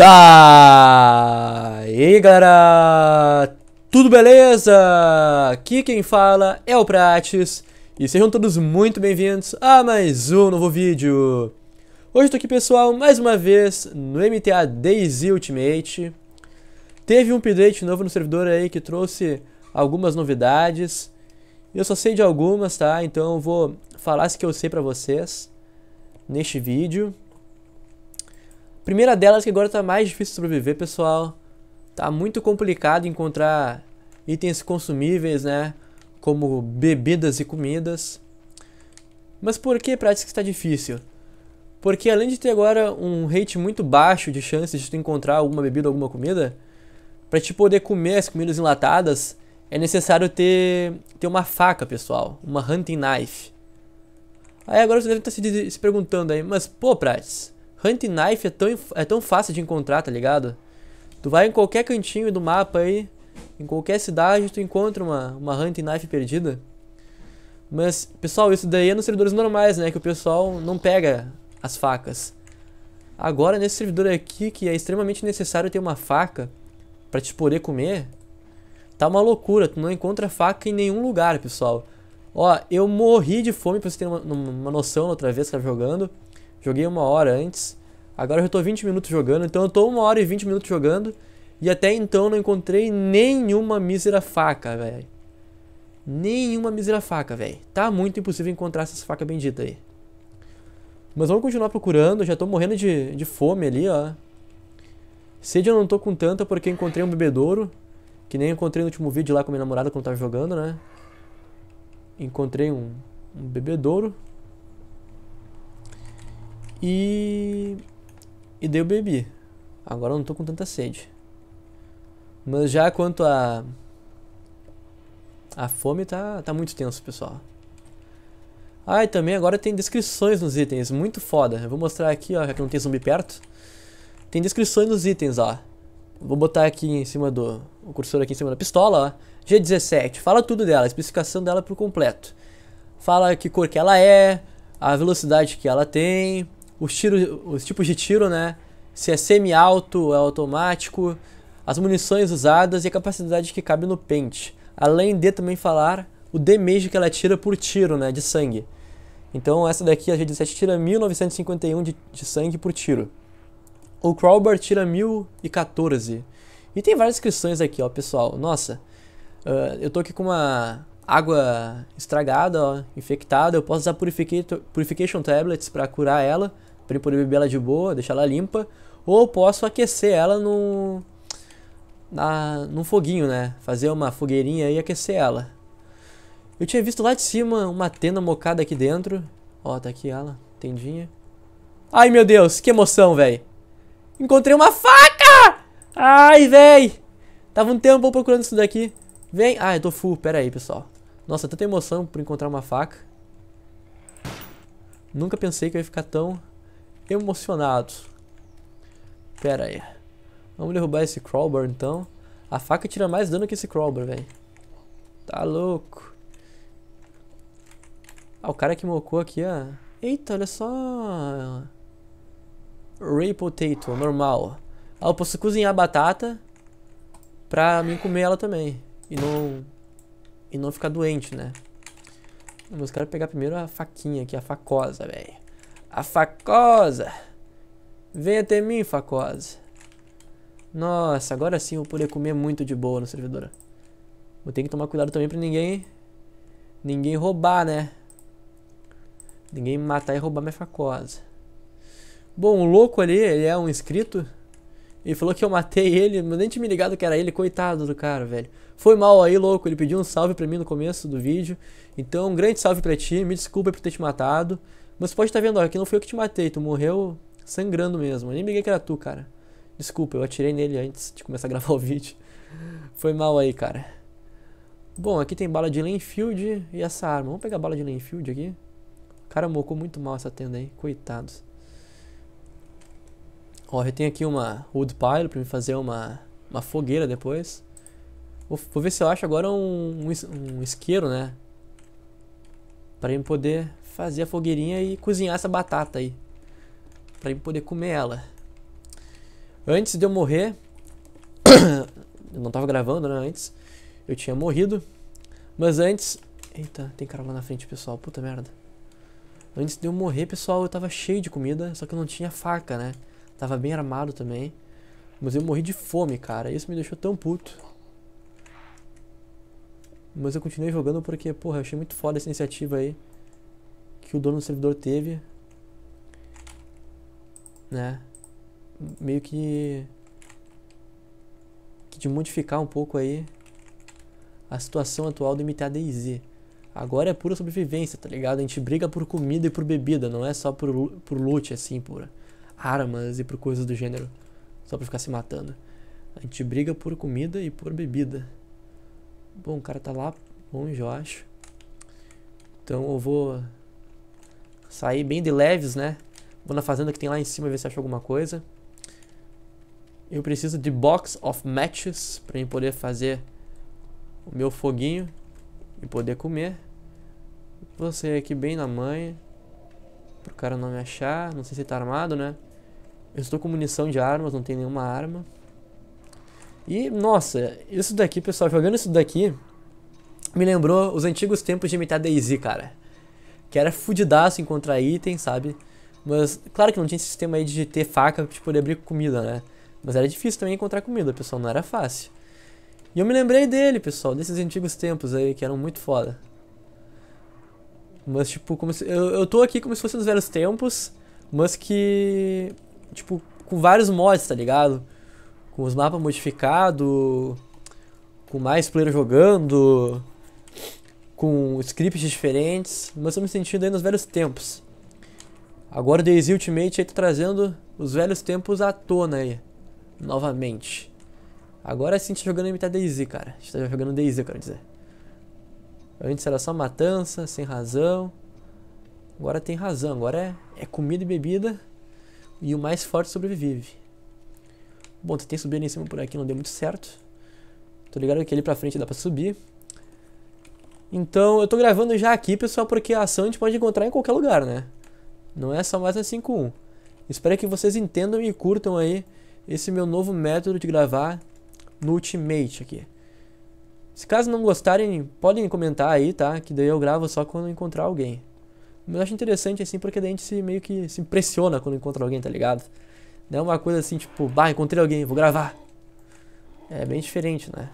Daí galera, tudo beleza? Aqui quem fala é o Prates e sejam todos muito bem-vindos a mais um novo vídeo. Hoje eu tô aqui pessoal mais uma vez no MTA Daisy Ultimate. Teve um update novo no servidor aí que trouxe algumas novidades. Eu só sei de algumas, tá? Então eu vou falar as que eu sei pra vocês neste vídeo. Primeira delas que agora tá mais difícil sobreviver, pessoal. Tá muito complicado encontrar itens consumíveis, né? Como bebidas e comidas. Mas por que que está difícil? Porque além de ter agora um rate muito baixo de chances de tu encontrar alguma bebida, alguma comida, para te poder comer as comidas enlatadas, é necessário ter, ter uma faca, pessoal. Uma hunting knife. Aí agora você deve estar tá se, se perguntando aí, mas pô, Prates, Hunt Knife é tão, é tão fácil de encontrar, tá ligado? Tu vai em qualquer cantinho do mapa aí, em qualquer cidade, tu encontra uma, uma Hunt Knife perdida. Mas, pessoal, isso daí é nos servidores normais, né? Que o pessoal não pega as facas. Agora, nesse servidor aqui, que é extremamente necessário ter uma faca para te poder comer, tá uma loucura. Tu não encontra faca em nenhum lugar, pessoal. Ó, eu morri de fome, pra vocês terem uma, uma noção, outra vez que tava jogando. Joguei uma hora antes. Agora eu já tô 20 minutos jogando, então eu tô uma hora e 20 minutos jogando. E até então não encontrei nenhuma mísera faca, velho. Nenhuma mísera faca, velho. Tá muito impossível encontrar essas facas benditas aí. Mas vamos continuar procurando, já tô morrendo de, de fome ali, ó. Sede eu não tô com tanta porque encontrei um bebedouro. Que nem encontrei no último vídeo lá com minha namorada quando tava jogando, né? Encontrei um, um bebedouro. E. E dei o bebi. Agora eu não tô com tanta sede. Mas já quanto a. A fome tá, tá muito tenso, pessoal. Ah, e também agora tem descrições nos itens, muito foda. Eu vou mostrar aqui, ó, já que não tem zumbi perto. Tem descrições nos itens, ó. Vou botar aqui em cima do. O cursor aqui em cima da pistola, ó. G17, fala tudo dela, especificação dela por completo. Fala que cor que ela é, a velocidade que ela tem, os, tiros, os tipos de tiro, né? Se é semi-alto, é automático, as munições usadas e a capacidade que cabe no pente. Além de também falar o damage que ela tira por tiro, né? De sangue. Então essa daqui, a G17, tira 1951 de, de sangue por tiro. O Crowbar tira 1014. E tem várias inscrições aqui, ó, pessoal. Nossa, uh, eu tô aqui com uma água estragada, ó, infectada. Eu posso usar Purification Tablets para curar ela pra eu poder beber ela de boa, deixar ela limpa, ou posso aquecer ela no na num foguinho, né? Fazer uma fogueirinha e aquecer ela. Eu tinha visto lá de cima uma tenda mocada aqui dentro. Ó, tá aqui ela, tendinha. Ai, meu Deus, que emoção, velho. Encontrei uma faca! Ai, velho. Tava um tempo procurando isso daqui. Vem. Ah, eu tô full, pera aí, pessoal. Nossa, tanta emoção por encontrar uma faca. Nunca pensei que eu ia ficar tão emocionados. Pera aí. Vamos derrubar esse Crawler então. A faca tira mais dano que esse Crawler, velho. Tá louco. Ah, o cara que mocou aqui, ó. Eita, olha só. Ray Potato, normal. Ah, eu posso cozinhar batata pra mim comer ela também. E não. E não ficar doente, né? Vamos, caras pegar primeiro a faquinha aqui, a facosa, velho. A facosa. Venha até mim, facosa. Nossa, agora sim eu vou poder comer muito de boa no servidor. Vou ter que tomar cuidado também pra ninguém... Ninguém roubar, né? Ninguém matar e roubar minha facosa. Bom, o louco ali, ele é um inscrito. Ele falou que eu matei ele, mas nem tinha me ligado que era ele, coitado do cara, velho. Foi mal aí, louco, ele pediu um salve pra mim no começo do vídeo. Então, um grande salve pra ti, me desculpa por ter te matado. Você pode estar tá vendo, ó, que não foi eu que te matei, tu morreu sangrando mesmo. Eu nem liguei que era tu, cara. Desculpa, eu atirei nele antes de começar a gravar o vídeo. Foi mal aí, cara. Bom, aqui tem bala de Lenfield e essa arma. Vamos pegar a bala de Lenfield aqui. O cara mocou muito mal essa tenda aí, coitados. Ó, eu tenho aqui uma woodpile pra me fazer uma, uma fogueira depois. Vou, vou ver se eu acho agora um, um, um isqueiro, né? Pra eu poder fazer a fogueirinha e cozinhar essa batata aí. Pra eu poder comer ela. Antes de eu morrer... eu não tava gravando, né? Antes eu tinha morrido. Mas antes... Eita, tem cara lá na frente, pessoal. Puta merda. Antes de eu morrer, pessoal, eu tava cheio de comida, só que eu não tinha faca, né? Tava bem armado também. Mas eu morri de fome, cara. Isso me deixou tão puto. Mas eu continuei jogando porque, porra, eu achei muito foda essa iniciativa aí que o dono do servidor teve, né, meio que, que de modificar um pouco aí a situação atual do MTADIZ. Agora é pura sobrevivência, tá ligado? A gente briga por comida e por bebida, não é só por, por loot, assim, por armas e por coisas do gênero, só pra ficar se matando. A gente briga por comida e por bebida. Bom, o cara tá lá longe, eu acho. Então eu vou Saí bem de leves, né? Vou na fazenda que tem lá em cima ver se acho alguma coisa. Eu preciso de box of matches para eu poder fazer o meu foguinho e poder comer. Vou sair aqui bem na mãe. Pro cara não me achar. Não sei se ele tá armado, né? Eu estou com munição de armas, não tem nenhuma arma. E, nossa, isso daqui, pessoal, jogando isso daqui, me lembrou os antigos tempos de imitar Daisy, cara que era fudidaço encontrar item, sabe? Mas, claro que não tinha esse sistema aí de ter faca pra poder abrir comida, né? Mas era difícil também encontrar comida, pessoal, não era fácil. E eu me lembrei dele, pessoal, desses antigos tempos aí, que eram muito foda. Mas, tipo, como se, eu, eu tô aqui como se fosse nos velhos tempos, mas que, tipo, com vários mods, tá ligado? Com os mapas modificados, com mais player jogando, com scripts diferentes, mas eu me sentindo aí nos velhos tempos. Agora o Daisy Ultimate aí tá trazendo os velhos tempos à tona aí, novamente. Agora sim a gente tá jogando imitar Daisy, cara. A gente tá jogando Daisy, eu quero dizer. Antes era só matança, sem razão. Agora tem razão, agora é, é comida e bebida e o mais forte sobrevive. Bom, tentei subir ali em cima por aqui, não deu muito certo. Tô ligado que ali pra frente dá pra subir. Então, eu tô gravando já aqui, pessoal, porque a ação a gente pode encontrar em qualquer lugar, né? Não é só mais a 5.1. Espero que vocês entendam e curtam aí esse meu novo método de gravar no Ultimate aqui. Se caso não gostarem, podem comentar aí, tá? Que daí eu gravo só quando encontrar alguém. Mas eu acho interessante assim, porque daí a gente se meio que se impressiona quando encontra alguém, tá ligado? Não é uma coisa assim, tipo, bah, encontrei alguém, vou gravar. É bem diferente, né?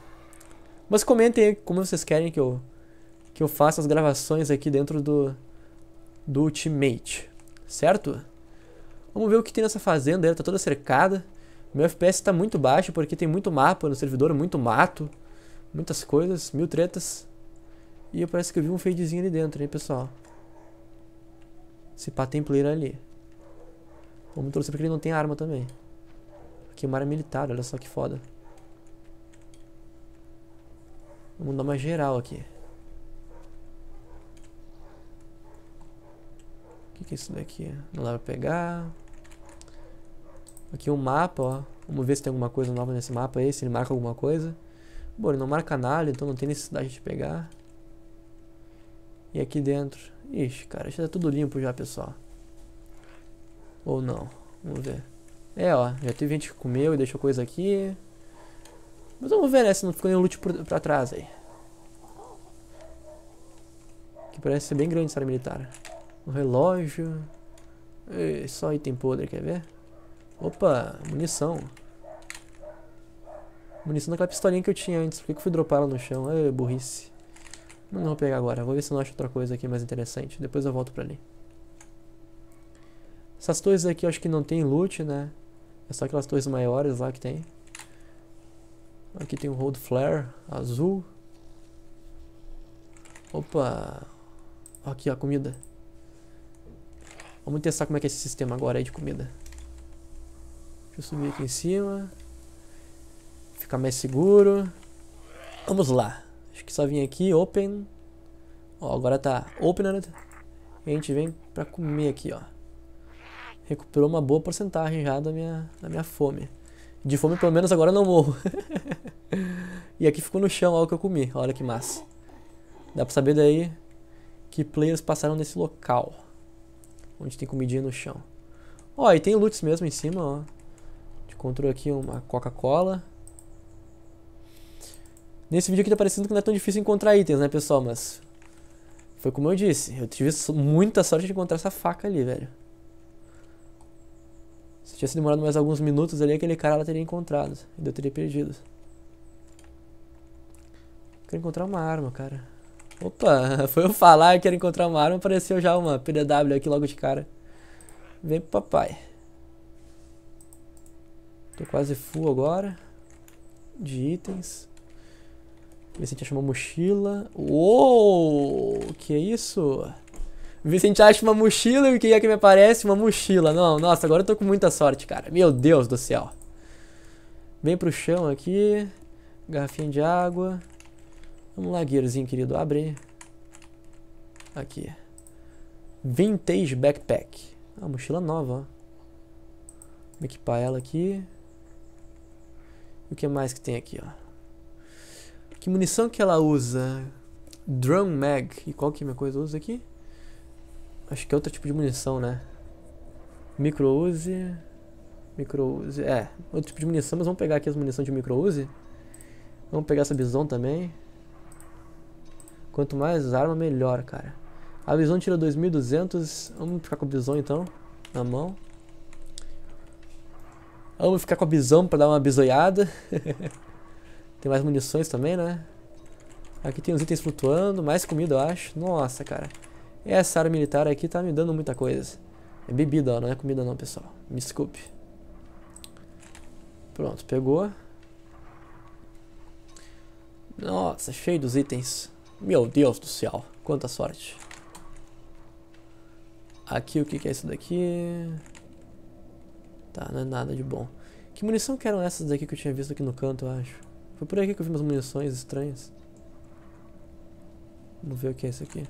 Mas comentem aí como vocês querem que eu que eu faça as gravações aqui dentro do, do Ultimate, certo? Vamos ver o que tem nessa fazenda, ela tá toda cercada. Meu FPS tá muito baixo porque tem muito mapa no servidor, muito mato, muitas coisas, mil tretas. E parece que eu vi um fadezinho ali dentro, hein, pessoal? Se pá, tem player ali. Vamos torcer porque ele não tem arma também. Aqui é uma área militar, olha só que foda. Vamos dar uma geral aqui. que, que é isso daqui? Não dá pra pegar. Aqui o um mapa, ó. Vamos ver se tem alguma coisa nova nesse mapa aí, se ele marca alguma coisa. Bom, ele não marca nada, então não tem necessidade de pegar. E aqui dentro... Ixi, cara, já tá é tudo limpo já, pessoal. Ou não. Vamos ver. É, ó. Já teve gente que comeu e deixou coisa aqui. Mas vamos ver, né? Se não ficou nenhum loot pra trás aí. Que parece ser bem grande essa área militar. Um relógio. E só item podre, quer ver? Opa, munição. Munição daquela pistolinha que eu tinha antes. Por que, que eu fui dropar ela no chão? É burrice. não vou pegar agora. Vou ver se eu não acho outra coisa aqui mais interessante. Depois eu volto pra ali. Essas torres aqui eu acho que não tem loot, né? É só aquelas torres maiores lá que tem. Aqui tem um Road Flare azul. Opa! Aqui, ó, comida. Vamos testar como é que é esse sistema agora aí de comida. Deixa eu subir aqui em cima. Ficar mais seguro. Vamos lá. Acho que só vim aqui, open. Ó, agora tá opened. Né? E a gente vem pra comer aqui, ó. Recuperou uma boa porcentagem já da minha, da minha fome. De fome, pelo menos, agora não morro. e aqui ficou no chão, ó, o que eu comi. Olha que massa. Dá pra saber daí que players passaram nesse local. Onde tem comidinha no chão. Ó, e tem Lutz mesmo em cima, ó. A gente encontrou aqui uma Coca-Cola. Nesse vídeo aqui tá parecendo que não é tão difícil encontrar itens, né, pessoal? Mas foi como eu disse. Eu tive muita sorte de encontrar essa faca ali, velho. Se tivesse demorado mais alguns minutos ali, aquele cara lá teria encontrado. Ainda eu teria perdido. Quero encontrar uma arma, cara. Opa, foi eu falar que era encontrar uma arma, apareceu já uma PDW aqui logo de cara. Vem pro papai. Tô quase full agora. De itens. Vicente acha uma mochila. Uou! Que é isso? Vicente acha uma mochila e o que é que me aparece? Uma mochila. Não, nossa, agora eu tô com muita sorte, cara. Meu Deus do céu. Vem pro chão aqui. Garrafinha de água. Vamos lá, guiazinho querido, abre. Aqui. Vintage Backpack. Ah, mochila nova, ó. Vamos equipar ela aqui. E o que mais que tem aqui, ó? Que munição que ela usa? Drum Mag. E qual que é minha coisa usa aqui? Acho que é outro tipo de munição, né? Micro-use. Micro-use. É, outro tipo de munição, mas vamos pegar aqui as munições de micro-use. Vamos pegar essa bison também. Quanto mais arma, melhor, cara. A visão tira 2.200. Vamos ficar com a visão, então, na mão. Vamos ficar com a visão pra dar uma bisoiada. tem mais munições também, né? Aqui tem os itens flutuando, mais comida, eu acho. Nossa, cara. Essa área militar aqui tá me dando muita coisa. É bebida, ó, não é comida não, pessoal. Me desculpe. Pronto, pegou. Nossa, cheio dos itens. Meu Deus do céu, quanta sorte. Aqui, o que, que é isso daqui? Tá, não é nada de bom. Que munição que eram essas daqui que eu tinha visto aqui no canto, eu acho? Foi por aqui que eu vi umas munições estranhas. Vamos ver o que é isso aqui.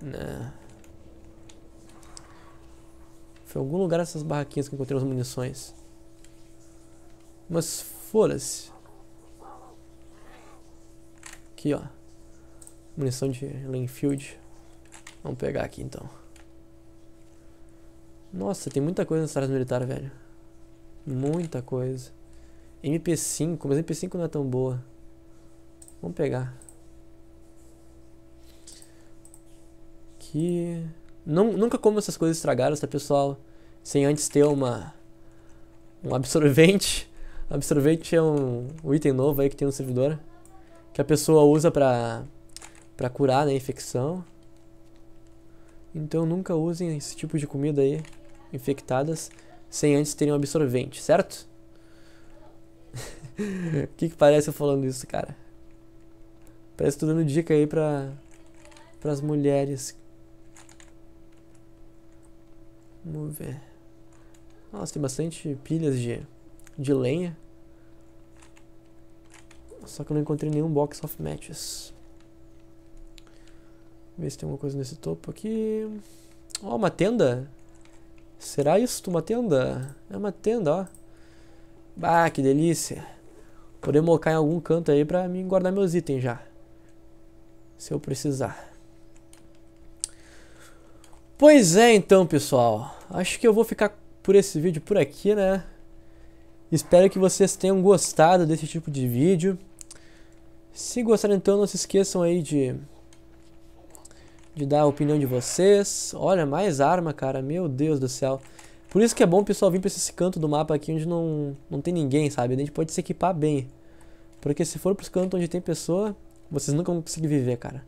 Né. Foi algum lugar essas barraquinhas que eu encontrei as munições. Mas foda-se. Aqui, ó. Munição de Linfield, Vamos pegar aqui então. Nossa, tem muita coisa nessa área militar, velho. Muita coisa. MP5, mas MP5 não é tão boa. Vamos pegar. Que nunca como essas coisas estragadas, tá, pessoal? Sem antes ter uma. Um absorvente. Absorvente é um, um item novo aí que tem no servidor. Que a pessoa usa pra para curar né, a infecção. Então nunca usem esse tipo de comida aí infectadas sem antes terem um absorvente, certo? O que, que parece eu falando isso, cara? Parece que tô dando dica aí pra, pras mulheres. Vamos ver. Nossa, tem bastante pilhas de, de lenha. Só que eu não encontrei nenhum box of matches. Ver se tem alguma coisa nesse topo aqui. Ó, oh, uma tenda. Será isto uma tenda? É uma tenda, ó. Bah, que delícia. Poder mocar em algum canto aí pra mim guardar meus itens já. Se eu precisar. Pois é, então, pessoal. Acho que eu vou ficar por esse vídeo por aqui, né? Espero que vocês tenham gostado desse tipo de vídeo. Se gostaram, então, não se esqueçam aí de de dar a opinião de vocês. Olha, mais arma, cara. Meu Deus do céu. Por isso que é bom o pessoal vir pra esse canto do mapa aqui onde não, não tem ninguém, sabe? A gente pode se equipar bem. Porque se for pros cantos onde tem pessoa, vocês nunca vão conseguir viver, cara.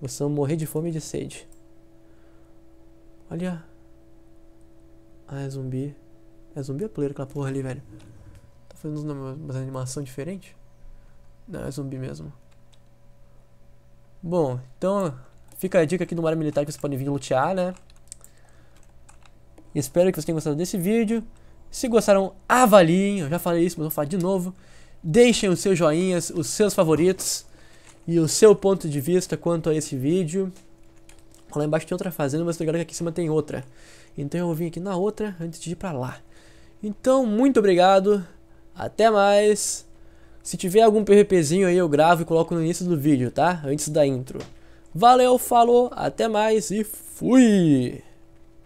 Vocês vão morrer de fome e de sede. Olha. Ah, é zumbi. É zumbi ou é player aquela porra ali, velho? Tá fazendo uma animação diferente? Não, é zumbi mesmo. Bom, então Fica a dica aqui do área militar que vocês podem vir lutear, né? Espero que vocês tenham gostado desse vídeo. Se gostaram, avaliem. Eu já falei isso, mas vou falar de novo. Deixem os seus joinhas, os seus favoritos e o seu ponto de vista quanto a esse vídeo. Lá embaixo tem outra fazenda, mas que aqui em cima tem outra. Então eu vou vir aqui na outra antes de ir pra lá. Então, muito obrigado. Até mais. Se tiver algum PVPzinho aí, eu gravo e coloco no início do vídeo, tá? Antes da intro. Valeu, falou, até mais e fui!